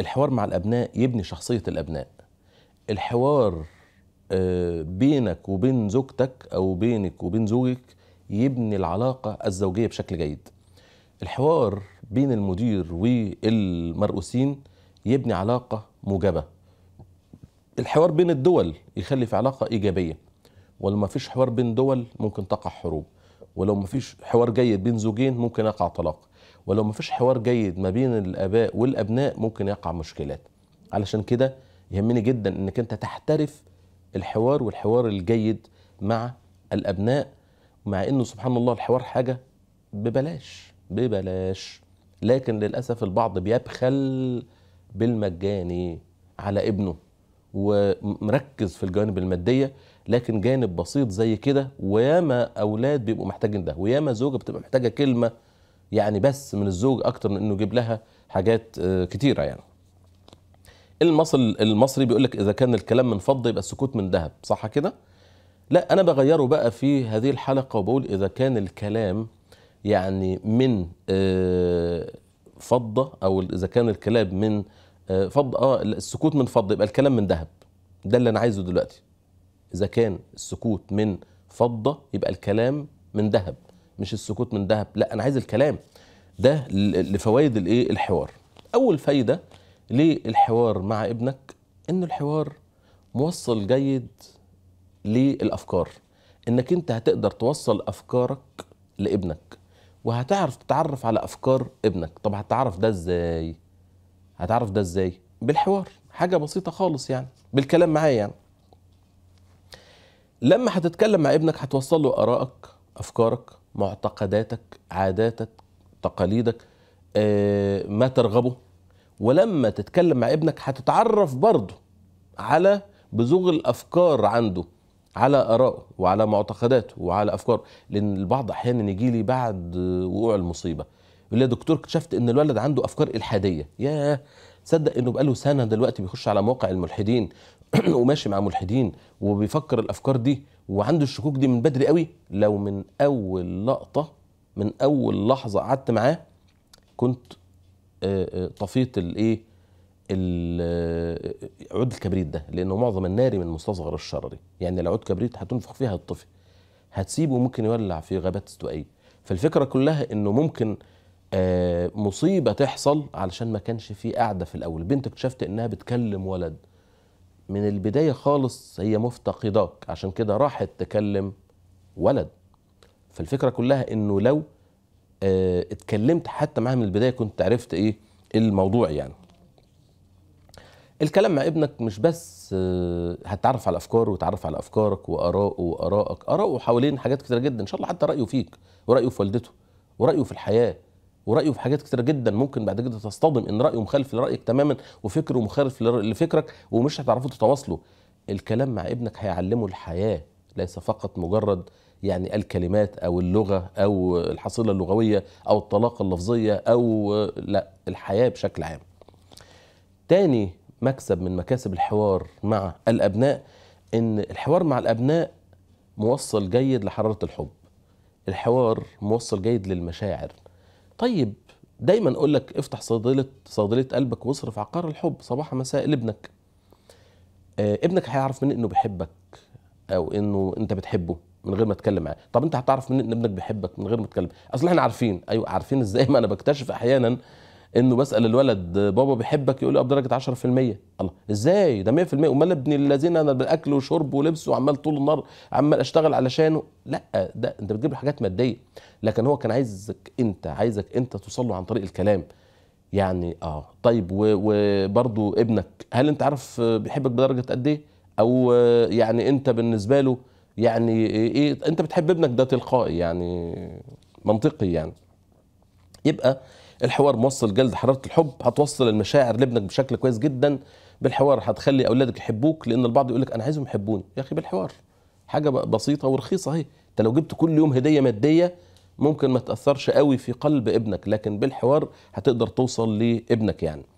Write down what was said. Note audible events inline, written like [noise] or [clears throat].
الحوار مع الابناء يبني شخصيه الابناء الحوار آه، بينك وبين زوجتك او بينك وبين زوجك يبني العلاقه الزوجيه بشكل جيد الحوار بين المدير والمرؤوسين يبني علاقه موجبه الحوار بين الدول يخلي في علاقه ايجابيه ولو ما فيش حوار بين دول ممكن تقع حروب ولو ما فيش حوار جيد بين زوجين ممكن يقع طلاق ولو ما فيش حوار جيد ما بين الاباء والابناء ممكن يقع مشكلات علشان كده يهمني جدا انك انت تحترف الحوار والحوار الجيد مع الابناء مع انه سبحان الله الحوار حاجه ببلاش ببلاش لكن للاسف البعض بيبخل بالمجاني على ابنه ومركز في الجوانب الماديه لكن جانب بسيط زي كده وياما اولاد بيبقوا محتاجين ده وياما زوجه بتبقى محتاجه كلمه يعني بس من الزوج اكتر من انه يجيب لها حاجات آه، كتيره يعني المصل المصري بيقول لك اذا كان الكلام من فضه يبقى السكوت من ذهب صح كده لا انا بغيره بقى في هذه الحلقه وبقول اذا كان الكلام يعني من آه، فضه او اذا كان الكلام من آه، فضه اه السكوت من فضه يبقى الكلام من ذهب ده اللي انا عايزه دلوقتي اذا كان السكوت من فضه يبقى الكلام من ذهب مش السكوت من ذهب لا انا عايز الكلام ده لفوائد الايه الحوار اول فايده للحوار مع ابنك ان الحوار موصل جيد للافكار انك انت هتقدر توصل افكارك لابنك وهتعرف تتعرف على افكار ابنك طب هتعرف ده ازاي هتعرف ده ازاي بالحوار حاجه بسيطه خالص يعني بالكلام معايا يعني لما هتتكلم مع ابنك هتوصل له ارائك افكارك معتقداتك عاداتك تقاليدك آه، ما ترغبه ولما تتكلم مع ابنك هتتعرف برضه على بزوغ الافكار عنده على ارائه وعلى معتقداته وعلى افكاره لان البعض احيانا يجي لي بعد وقوع المصيبه يقول لي يا دكتور اكتشفت ان الولد عنده افكار الحاديه ياه تصدق انه بقاله سنه دلوقتي بيخش على موقع الملحدين [clears throat] وماشي مع ملحدين وبيفكر الافكار دي وعنده الشكوك دي من بدري قوي لو من اول لقطه من اول لحظه قعدت معاه كنت آه، آه، طفيت الايه آه، عود الكبريت ده لانه معظم النار من مستصغر الشرري يعني لو عود كبريت هتنفخ فيها هتطفي هتسيبه ممكن يولع في غابات استوائيه فالفكره كلها انه ممكن مصيبه تحصل علشان ما كانش في قاعده في الاول بنت اكتشفت انها بتكلم ولد من البداية خالص هي مفتقداك عشان كده راحت تكلم ولد فالفكرة كلها انه لو اه اتكلمت حتى معاها من البداية كنت عرفت ايه الموضوع يعني الكلام مع ابنك مش بس اه هتتعرف على افكاره وتعرف على افكارك وارائه وارائك اراءه حوالين حاجات كثيرة جدا ان شاء الله حتى رايه فيك ورايه في والدته ورايه في الحياه ورايه في حاجات كتيره جدا ممكن بعد كده تصطدم ان رايه مخالف لرايك تماما وفكره مخالف لفكرك ومش هتعرفوا تتواصلوا الكلام مع ابنك هيعلمه الحياه ليس فقط مجرد يعني الكلمات او اللغه او الحصيله اللغويه او الطلاقه اللفظيه او لا الحياه بشكل عام. تاني مكسب من مكاسب الحوار مع الابناء ان الحوار مع الابناء موصل جيد لحراره الحب. الحوار موصل جيد للمشاعر طيب دايما اقول لك افتح صيدله صيدله قلبك واصرف عقار الحب صباح مساء لابنك آه ابنك هيعرف من انه بيحبك او انه انت بتحبه من غير ما تتكلم معاه طب انت هتعرف من ان ابنك بيحبك من غير ما تتكلم اصل احنا عارفين ايوه عارفين ازاي [laughs] ما انا بكتشف احيانا انه بسال الولد بابا بيحبك يقول لي اه بدرجه 10% الله ازاي ده 100% امال ابن الذين انا باكل وشرب ولبس وعمال طول النهار عمال اشتغل علشانه لا ده انت بتجيب له حاجات ماديه لكن هو كان عايزك انت عايزك انت توصل له عن طريق الكلام يعني اه طيب وبرده ابنك هل انت عارف بيحبك بدرجه قد ايه او يعني انت بالنسبه له يعني ايه انت بتحب ابنك ده تلقائي يعني منطقي يعني يبقى الحوار موصل جلد حراره الحب هتوصل المشاعر لابنك بشكل كويس جدا بالحوار هتخلي اولادك يحبوك لان البعض يقول لك انا عايزهم يحبوني يا اخي بالحوار حاجه بسيطه ورخيصه اهي انت لو جبت كل يوم هديه ماديه ممكن ما تاثرش قوي في قلب ابنك لكن بالحوار هتقدر توصل لابنك يعني